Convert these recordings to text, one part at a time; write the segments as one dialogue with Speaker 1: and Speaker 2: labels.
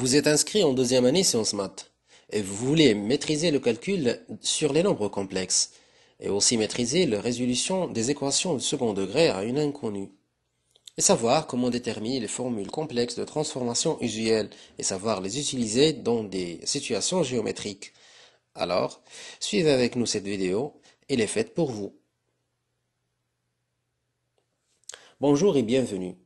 Speaker 1: Vous êtes inscrit en deuxième année sciences maths et vous voulez maîtriser le calcul sur les nombres complexes et aussi maîtriser la résolution des équations de second degré à une inconnue. Et savoir comment déterminer les formules complexes de transformation usuelles et savoir les utiliser dans des situations géométriques. Alors, suivez avec nous cette vidéo, et les faites pour vous. Bonjour et bienvenue.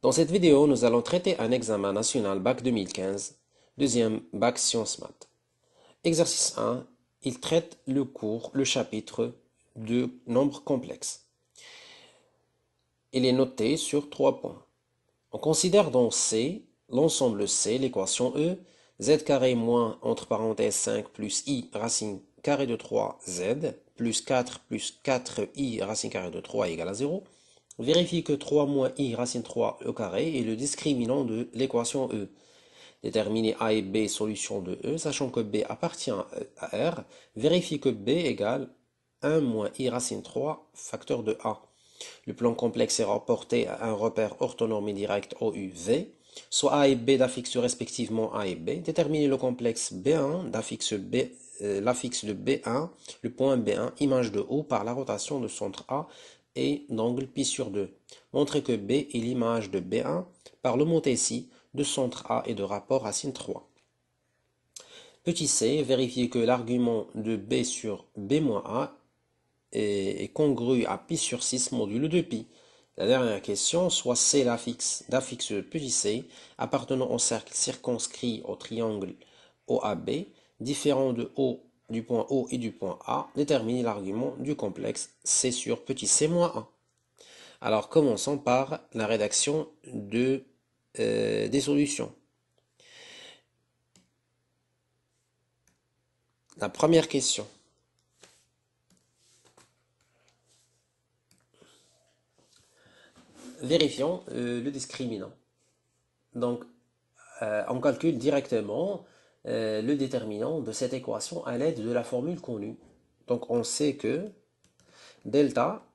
Speaker 1: Dans cette vidéo, nous allons traiter un examen national Bac 2015, deuxième Bac Sciences Math. Exercice 1, il traite le cours, le chapitre de nombres complexes. Il est noté sur trois points. On considère dans C, l'ensemble C, l'équation E, z carré moins entre parenthèses 5 plus i racine carré de 3 z plus 4 plus 4i racine carré de 3 égale à 0 vérifie que 3 moins i racine 3 au e carré est le discriminant de l'équation E. Déterminez A et B solution de E, sachant que B appartient à R, vérifie que B égale 1 moins i racine 3 facteur de A. Le plan complexe est rapporté à un repère et direct OUV, soit A et B d'affixes respectivement A et B. Déterminez le complexe B1 d'affixe B, euh, l'affixe de B1, le point B1, image de O par la rotation de centre A et d'angle π sur 2. Montrer que B est l'image de B1 par le ici de centre A et de rapport racine 3. Petit c, vérifier que l'argument de B sur B-A est congru à π sur 6 modulo 2π. La dernière question, soit C l'affixe d'affixe petit c appartenant au cercle circonscrit au triangle OAB, différent de O du point O et du point A détermine l'argument du complexe C sur petit c-1. Alors commençons par la rédaction de, euh, des solutions. La première question. Vérifions euh, le discriminant. Donc, euh, on calcule directement euh, le déterminant de cette équation à l'aide de la formule connue. Donc on sait que delta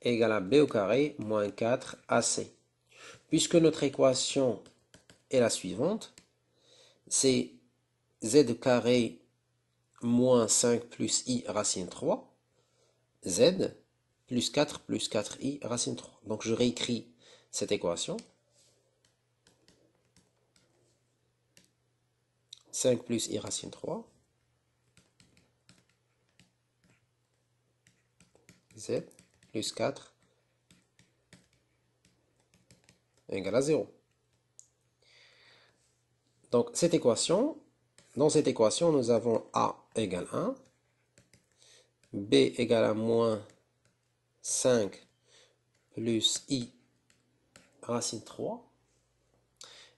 Speaker 1: égale à b au carré moins 4 AC. Puisque notre équation est la suivante, c'est z carré moins 5 plus i racine 3, z plus 4 plus 4i racine 3. Donc je réécris cette équation. 5 plus i racine 3. Z plus 4 égale à 0. Donc cette équation, dans cette équation, nous avons A égale 1, B égale à moins 5 plus I racine 3,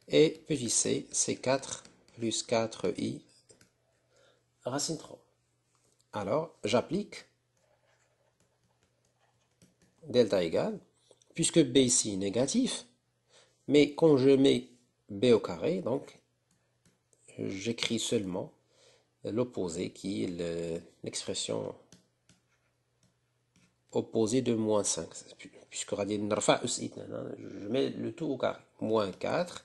Speaker 1: et puis c, c'est 4 plus 4i, racine 3. Alors, j'applique delta égale, puisque b ici est négatif, mais quand je mets b au carré, donc j'écris seulement l'opposé qui est l'expression opposée de moins 5, puisque je mets le tout au carré, moins 4,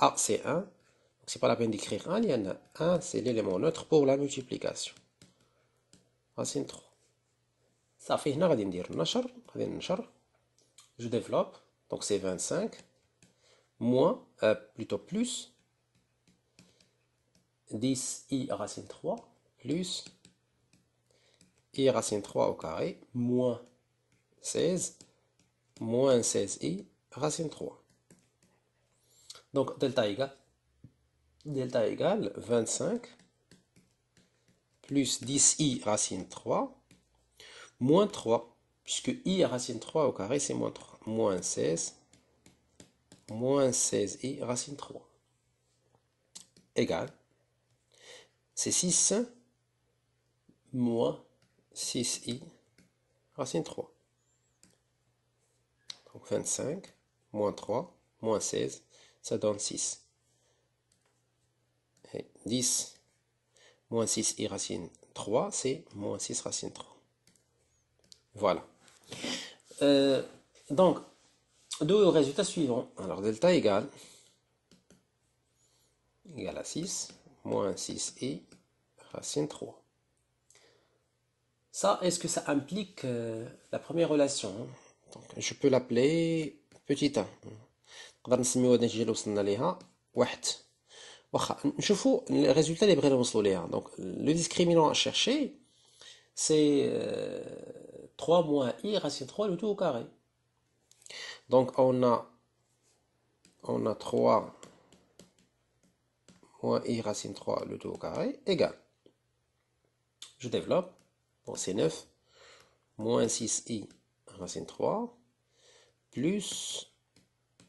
Speaker 1: a c'est 1, c'est pas la peine d'écrire 1, il y en a 1, c'est l'élément neutre pour la multiplication. Racine 3. Ça fait une ندير dire غادي Je développe, 25 moins euh, plutôt plus 10i racine 3 plus i racine 3 au carré moins 16 moins 16i racine 3 donc delta égale delta égale 25 plus 10i racine 3 moins 3 puisque i racine 3 au carré c'est moins 3 16 moins 16i racine 3 égale c'est 6 moins 6i racine 3 donc 25 moins 3 moins 16 ça donne 6 10 moins 6 et racine 3, c'est moins 6 racine 3. Voilà. Euh, donc, deux résultats suivants. Alors, delta égale, égale à 6, moins 6 et racine 3. Ça, est-ce que ça implique euh, la première relation Je peux l'appeler petit a. Je le résultat des les hein. Donc le discriminant à chercher, c'est 3 euh, moins i racine 3 le tout au carré. Donc on a 3 moins i racine 3 le tout au carré égale. Je développe. Bon, c'est 9 moins 6i racine 3 plus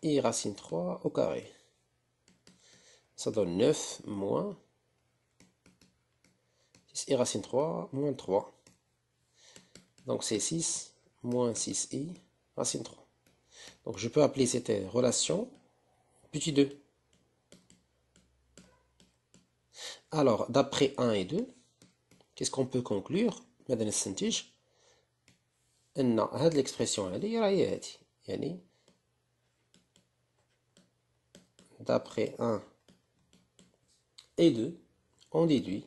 Speaker 1: i racine 3 au carré. Ça donne 9 moins 6i racine 3 moins 3. Donc c'est 6 moins 6i racine 3. Donc je peux appeler cette relation petit 2. Alors, d'après 1 et 2, qu'est-ce qu'on peut conclure Madame السنتيج l'expression est d'après 1 et 2, on déduit,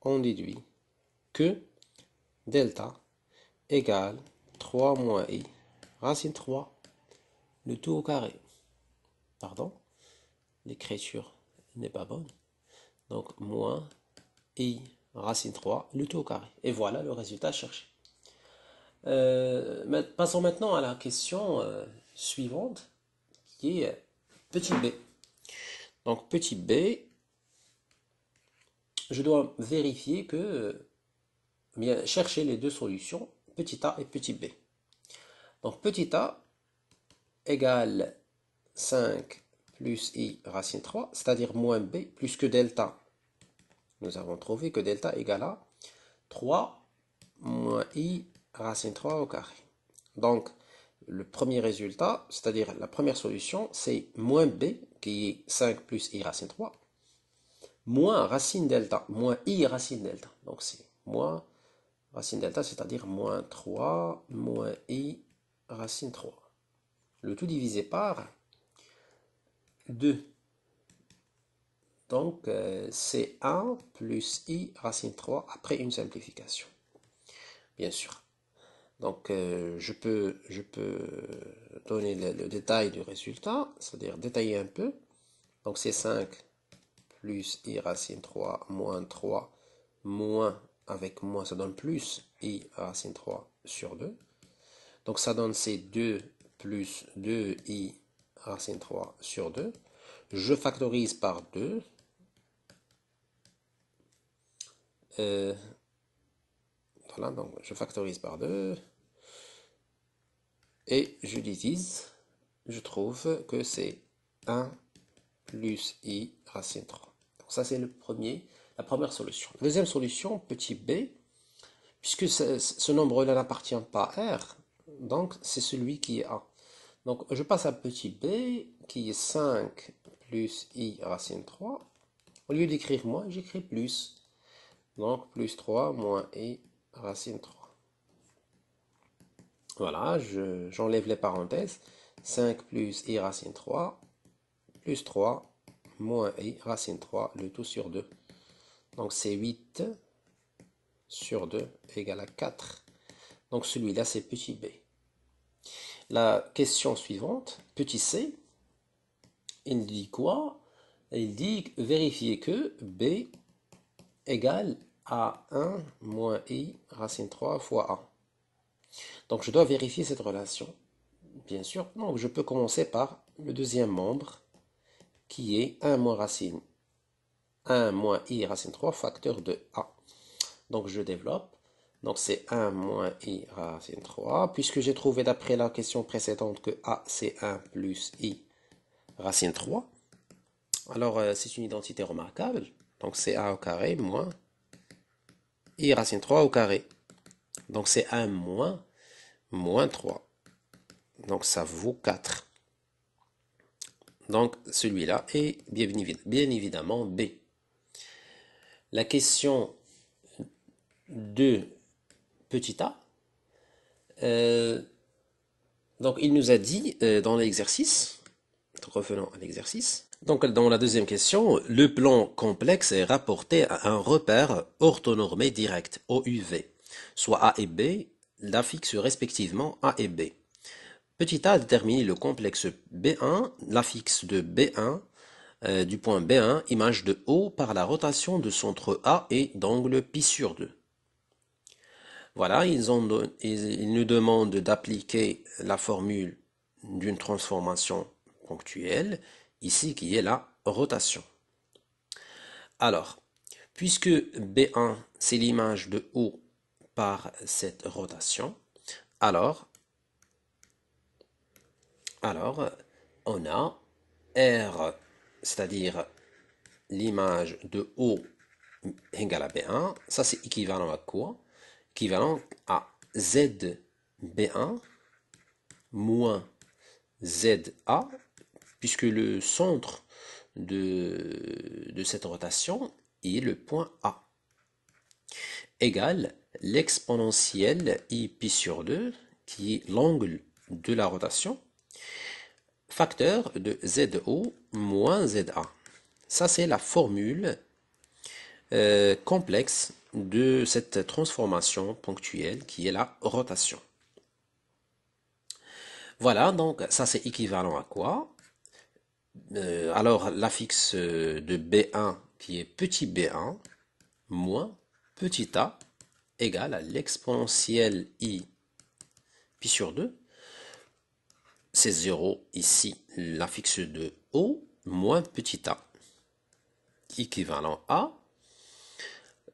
Speaker 1: on déduit que delta égale 3 moins i racine 3, le tout au carré. Pardon, l'écriture n'est pas bonne. Donc moins i racine 3, le tout au carré. Et voilà le résultat cherché. Euh, passons maintenant à la question euh, suivante, qui est petit b. Donc petit b, je dois vérifier que, euh, chercher les deux solutions, petit a et petit b. Donc petit a égale 5 plus i racine 3, c'est-à-dire moins b, plus que delta. Nous avons trouvé que delta égale à 3 moins i racine 3 au carré. Donc, le premier résultat, c'est-à-dire la première solution, c'est moins b qui est 5 plus i racine 3, moins racine delta, moins i racine delta. Donc c'est moins racine delta, c'est-à-dire moins 3 moins i racine 3. Le tout divisé par 2. Donc euh, c'est 1 plus i racine 3 après une simplification, bien sûr. Donc, euh, je, peux, donner le, détail du résultat, c'est-à-dire détailler un peu. Donc, c'est 5 plus i racine 3 moins 3 moins avec moins, ça donne plus i racine 3 sur 2. Donc, ça donne c'est 2 plus 2i racine 3 sur 2. Je factorise par 2. Euh, voilà, donc je factorise par 2 et je l'utilise, je trouve que c'est 1 plus i racine 3. Donc ça c'est le premier, la première solution. Deuxième solution, petit b, puisque ce, ce nombre-là n'appartient pas à R, donc c'est celui qui est A. Donc je passe à petit b, qui est 5 plus i racine 3. Au lieu d'écrire moins, j'écris plus. Donc plus 3 moins i racine 3. Voilà, j'enlève les parenthèses. 5 plus i racine 3 plus 3 moins i racine 3, le tout sur 2. Donc c'est 8 sur 2 égale à 4. Donc celui-là, c'est petit b. La question suivante, petit c, il dit quoi Il dit vérifier que b égale à 1 moins i racine 3 fois a. Donc je dois vérifier cette relation. Bien sûr, donc je peux commencer par le deuxième membre qui est 1 moins racine 1 moins i racine 3 facteur de a. Donc je développe. Donc c'est 1 moins i racine 3, puisque j'ai trouvé d'après la question précédente que a c'est 1 plus i racine 3. Alors euh, c'est une identité remarquable. Donc c'est a au carré moins i racine 3 au carré. Donc c'est 1 moins, moins 3. Donc ça vaut 4. Donc celui-là est bien, évidemment B. La question 2, petit a, euh, donc il nous a dit euh, dans l'exercice, revenons à l'exercice, donc dans la deuxième question, le plan complexe est rapporté à un repère orthonormé direct, OUV soit A et B, l'affixe respectivement A et B. Petit a détermine le complexe B1, l'affixe de B1 euh, du point B1, image de O, par la rotation de centre A et d'angle π sur 2. Voilà, ils, ils nous demandent d'appliquer la formule d'une transformation ponctuelle, ici qui est la rotation. Alors, puisque B1 c'est l'image de O par cette rotation, alors, alors on a R, c'est-à-dire l'image de O égale à B1, ça c'est équivalent à quoi Équivalent à Z B1 moins ZA, puisque le centre de, de cette rotation est le point A, égale l'exponentielle i pi sur 2, qui est l'angle de la rotation, facteur de ZO moins ZA. Ça, c'est la formule euh, complexe de cette transformation ponctuelle qui est la rotation. Voilà, donc ça c'est équivalent à quoi euh, Alors l'affixe de B1 qui est petit b1 moins petit a égale à l'exponentielle i pi sur 2. C'est 0 ici, l'affixe de O moins petit a, équivalent à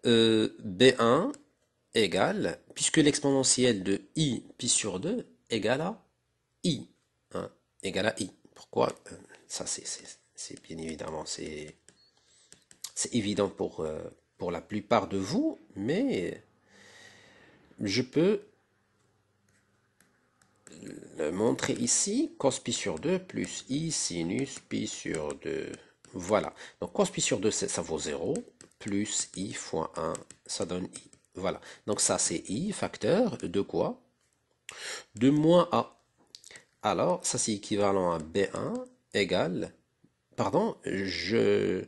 Speaker 1: euh, B1 égale, puisque l'exponentielle de i pi sur 2 égale à i, hein, égale à i. Pourquoi euh, Ça c'est bien évidemment, c'est évident pour, euh, pour la plupart de vous, mais je peux le montrer ici, cos pi sur 2 plus i sinus pi sur 2. Voilà. Donc cos pi sur 2, ça vaut 0, plus i fois 1, ça donne i. Voilà. Donc ça, c'est i facteur de quoi De moins a. Alors, ça c'est équivalent à b1 égale... Pardon, je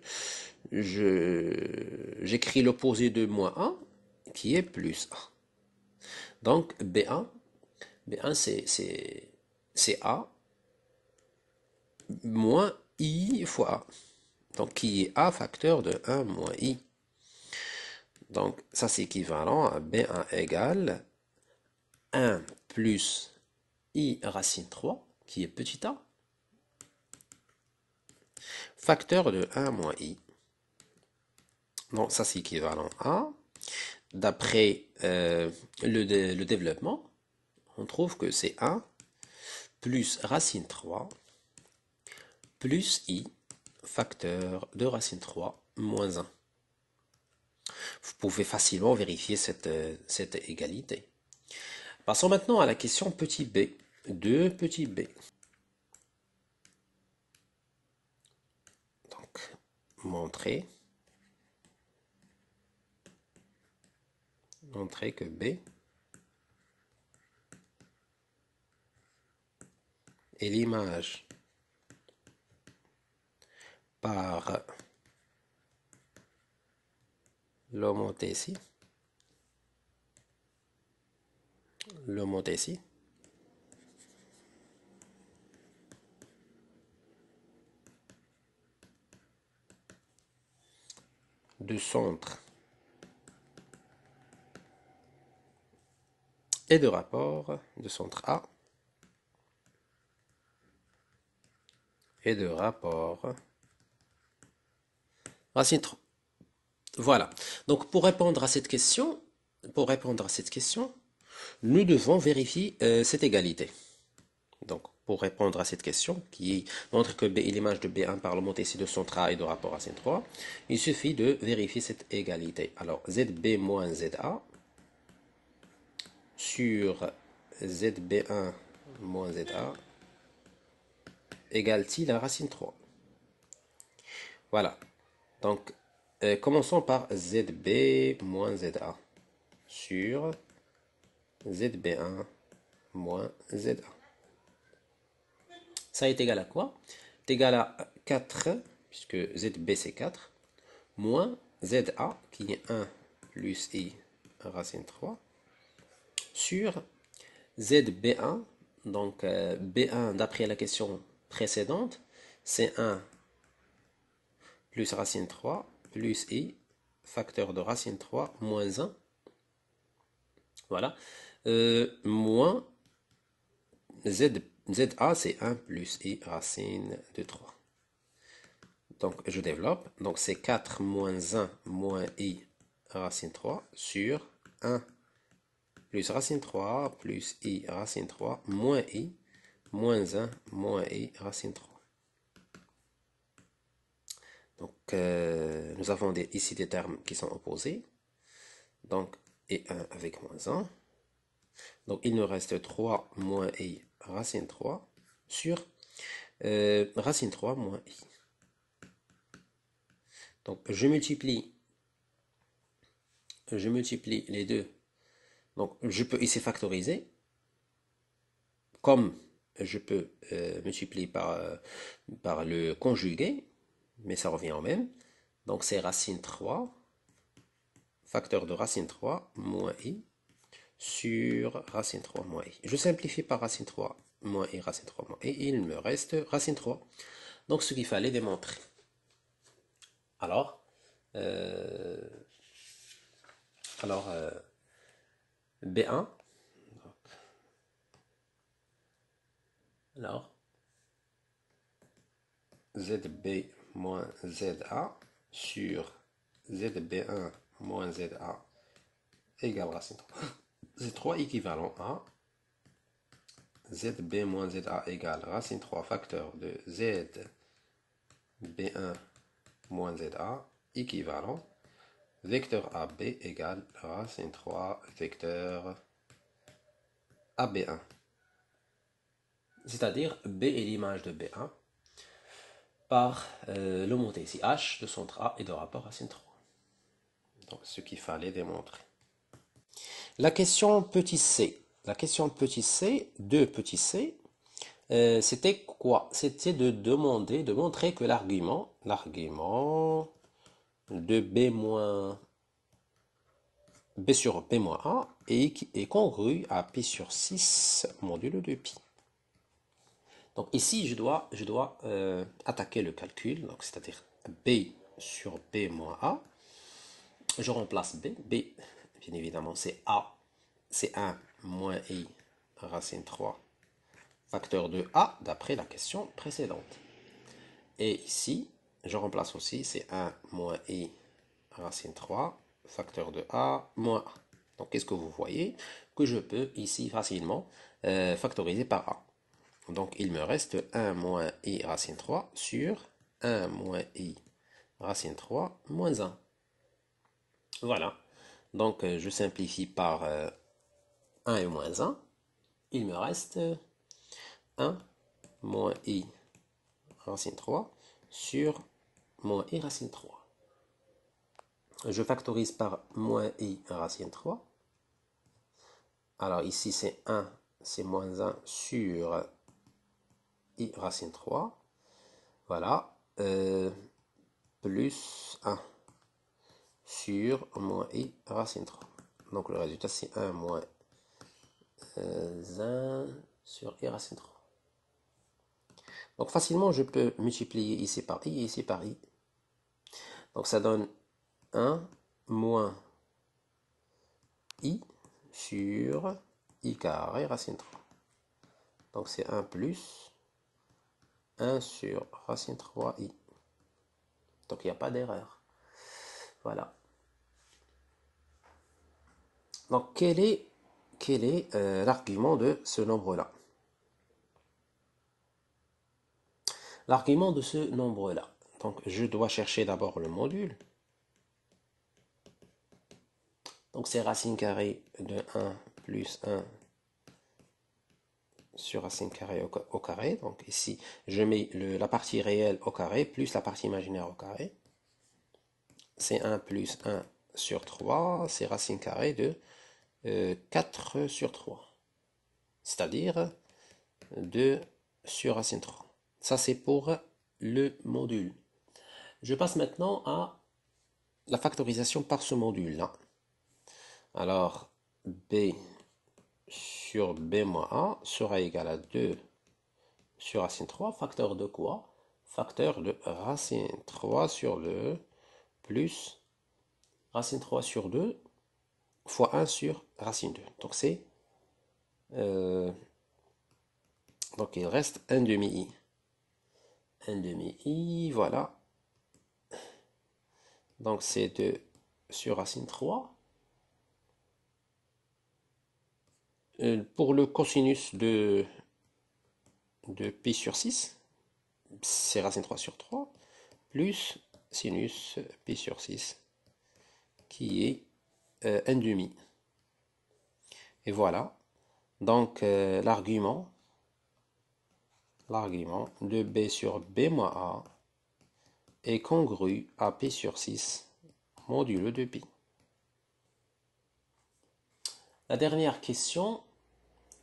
Speaker 1: j'écris l'opposé de moins a, qui est plus a. Donc B1, B1 c'est, c'est A moins I fois A. Donc qui est A facteur de 1 moins I. Donc ça c'est équivalent à B1 égale 1 plus I racine 3 qui est petit a facteur de 1 moins i. Donc ça c'est équivalent à d'après euh, le, développement, on trouve que c'est 1 plus racine 3 plus i facteur de racine 3 moins 1. Vous pouvez facilement vérifier cette, euh, cette égalité. Passons maintenant à la question petit b de petit b. Donc, montrer. montrer que B est l'image par l'homothésie l'homothétie du centre et de rapport de centre A et de rapport racine 3. Voilà. Donc pour répondre à cette question, pour répondre à cette question, nous devons vérifier euh, cette égalité. Donc pour répondre à cette question, qui montre que B est l'image de B1 par le montant ici de centre A et de rapport racine 3, il suffit de vérifier cette égalité. Alors ZB moins ZA sur ZB1 moins ZA égale t la racine 3 Voilà. Donc, euh, commençons par ZB moins ZA sur ZB1 moins ZA. Ça est égal à quoi C'est égal à 4, puisque ZB c'est 4, moins ZA, qui est 1 plus I racine 3, sur ZB1. Donc euh, B1 d'après la question précédente, c'est 1 plus racine 3 plus i facteur de racine 3 moins 1. Voilà. Euh, moins Z, ZA, c'est 1 plus i racine de 3. Donc, je développe. Donc, c'est 4 moins 1 moins i racine 3 sur 1 plus racine 3 plus i racine 3 moins i moins 1 moins i racine 3. Donc, euh, nous avons des, ici des termes qui sont opposés. Donc, et 1 avec moins 1. Donc, il nous reste 3 moins i racine 3 sur euh, racine 3 moins i. Donc, je multiplie, je multiplie les deux donc, je peux ici factoriser, comme je peux euh, me multiplier par, euh, par le conjugué, mais ça revient au même. Donc, c'est racine 3, facteur de racine 3 moins i sur racine 3 moins i. Je simplifie par racine 3 moins i, racine 3 moins i, il me reste racine 3. Donc, ce qu'il fallait démontrer. Alors, euh, alors, B1. Alors, ZB moins ZA sur ZB1 moins ZA égale racine 3. Z3 équivalent à ZB moins ZA égale racine 3 facteur de ZB1 moins ZA équivalent Vecteur AB égale racine 3 vecteur AB1. C'est-à-dire B est l'image de B1 par euh, le monté ici H de centre A et de rapport racine 3. Donc ce qu'il fallait démontrer. La question petit c. La question petit c, 2 petit c, euh, c'était quoi C'était de demander, de montrer que l'argument, l'argument de B-, B sur B-A moins et qui est congrue à pi sur 6 modulo de pi. Donc ici, je dois, je dois euh, attaquer le calcul, c'est-à-dire B sur B moins A. Je remplace B. B, bien évidemment, c'est A. C'est 1 moins I racine 3 facteur de A d'après la question précédente. Et ici, je remplace aussi, c'est 1 moins i racine 3, facteur de a, moins a. Donc qu'est-ce que vous voyez Que je peux ici facilement euh, factoriser par a. Donc il me reste 1 moins i racine 3 sur 1 moins i racine 3 moins 1. Voilà. Donc euh, je simplifie par 1 euh, et moins 1. Il me reste 1 moins i racine 3 sur moins i racine 3. Je factorise par moins i racine 3. Alors ici c'est 1, c'est moins 1 sur i racine 3. Voilà. Euh, plus 1 sur moins i racine 3. Donc le résultat c'est 1 moins 1 euh, sur i racine 3. Donc facilement, je peux multiplier ici par i et ici par i. Donc ça donne 1 moins i sur i carré racine 3. Donc c'est 1 plus 1 sur racine 3i. Donc il n'y a pas d'erreur. Voilà. Donc quel est, quel est euh, l'argument de ce nombre-là l'argument de ce nombre-là. Donc je dois chercher d'abord le module. Donc c'est racine carrée de 1 plus 1 sur racine carrée au, carré. Donc ici, je mets la partie réelle au carré plus la partie imaginaire au carré. C'est 1 plus 1 sur 3, c'est racine carrée de 4 euh, sur 3. C'est-à-dire 2 sur racine 3. Ça, c'est pour le module. Je passe maintenant à la factorisation par ce module-là. Hein. Alors, B sur B moins A sera égal à 2 sur racine 3, facteur de quoi Facteur de racine 3 sur 2 plus racine 3 sur 2 fois 1 sur racine 2. Donc c'est... Euh, donc il reste 1 demi i. 15 demi-i, voilà. Donc c'est 2 sur racine 3. Euh, pour le cosinus de, de pi sur 6, c'est racine 3 sur 3, plus sinus pi sur 6, qui est 1,5. Euh, 1 demi. Et voilà, donc euh, l'argument l'argument de b sur b moins a est congru à p sur 6 modulo de pi. La dernière question,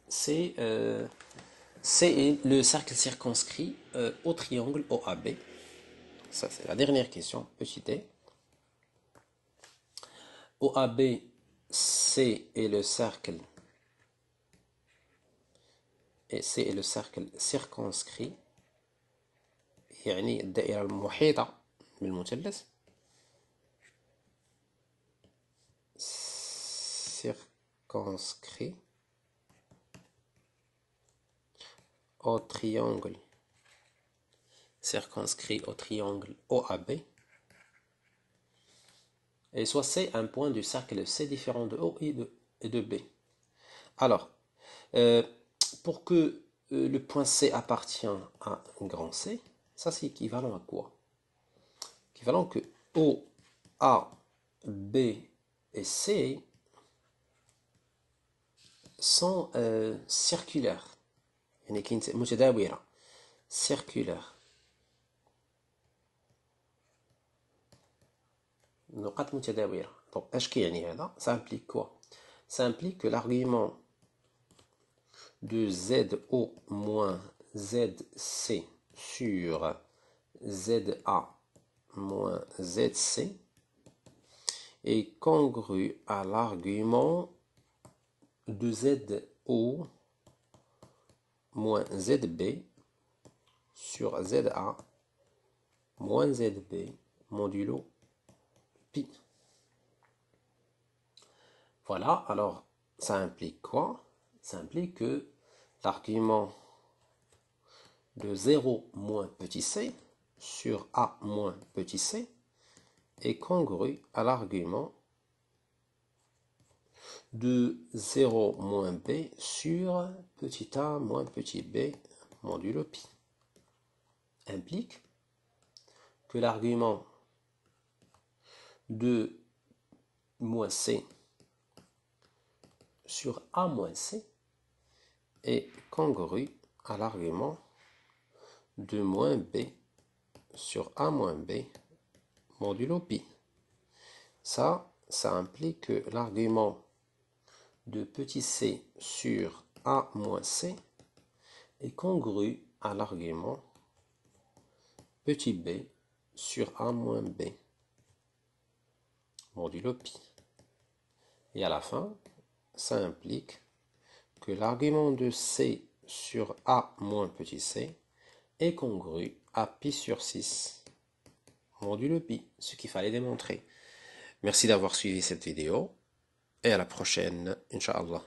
Speaker 1: c'est euh, le cercle circonscrit euh, au triangle OAB. Ça, c'est la dernière question, petit d. OAB, c'est le cercle et c'est le cercle circonscrit circonscrit au triangle circonscrit au triangle OAB et soit C un point du cercle C différent de O et de, et de B. Alors, euh, pour que euh, le point C appartient à un grand C, ça c'est équivalent à quoi Équivalent que O, A, B et C sont euh, circulaires. Circulaires. Donc, ça implique quoi Ça implique que l'argument de ZO moins ZC sur ZA moins ZC est congru à l'argument de ZO moins ZB sur ZA moins ZB modulo pi. Voilà, alors ça implique quoi Ça implique que l'argument de 0 moins petit c sur a moins petit c est congru à l'argument de 0 moins b sur petit a moins petit b modulo pi implique que l'argument de moins c sur a moins c est congru à l'argument de moins b sur a moins b modulo pi. Ça, ça implique que l'argument de petit c sur a moins c est congru à l'argument petit b sur a moins b modulo pi. Et à la fin, ça implique l'argument de C sur A moins petit c est congru à pi sur 6, module pi, ce qu'il fallait démontrer. Merci d'avoir suivi cette vidéo et à la prochaine, Inch'Allah.